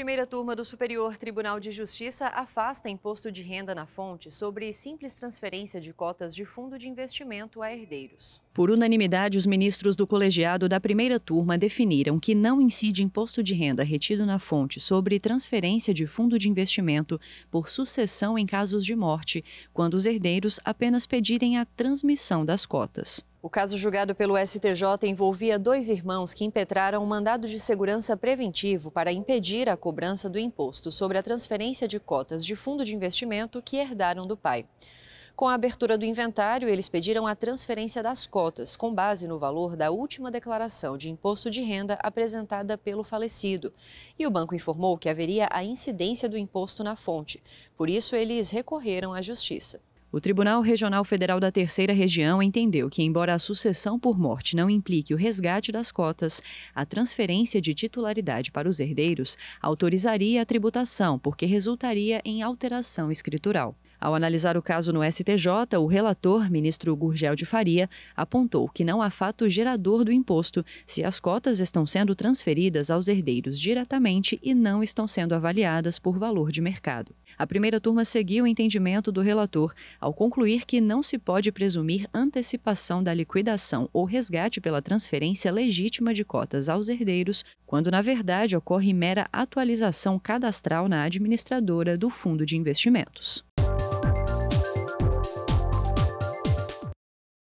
Primeira turma do Superior Tribunal de Justiça afasta imposto de renda na fonte sobre simples transferência de cotas de fundo de investimento a herdeiros. Por unanimidade, os ministros do colegiado da primeira turma definiram que não incide imposto de renda retido na fonte sobre transferência de fundo de investimento por sucessão em casos de morte, quando os herdeiros apenas pedirem a transmissão das cotas. O caso julgado pelo STJ envolvia dois irmãos que impetraram um mandado de segurança preventivo para impedir a cobrança do imposto sobre a transferência de cotas de fundo de investimento que herdaram do pai. Com a abertura do inventário, eles pediram a transferência das cotas, com base no valor da última declaração de imposto de renda apresentada pelo falecido. E o banco informou que haveria a incidência do imposto na fonte. Por isso, eles recorreram à justiça. O Tribunal Regional Federal da Terceira Região entendeu que, embora a sucessão por morte não implique o resgate das cotas, a transferência de titularidade para os herdeiros autorizaria a tributação, porque resultaria em alteração escritural. Ao analisar o caso no STJ, o relator, ministro Gurgel de Faria, apontou que não há fato gerador do imposto se as cotas estão sendo transferidas aos herdeiros diretamente e não estão sendo avaliadas por valor de mercado. A primeira turma seguiu o entendimento do relator ao concluir que não se pode presumir antecipação da liquidação ou resgate pela transferência legítima de cotas aos herdeiros, quando na verdade ocorre mera atualização cadastral na administradora do fundo de investimentos.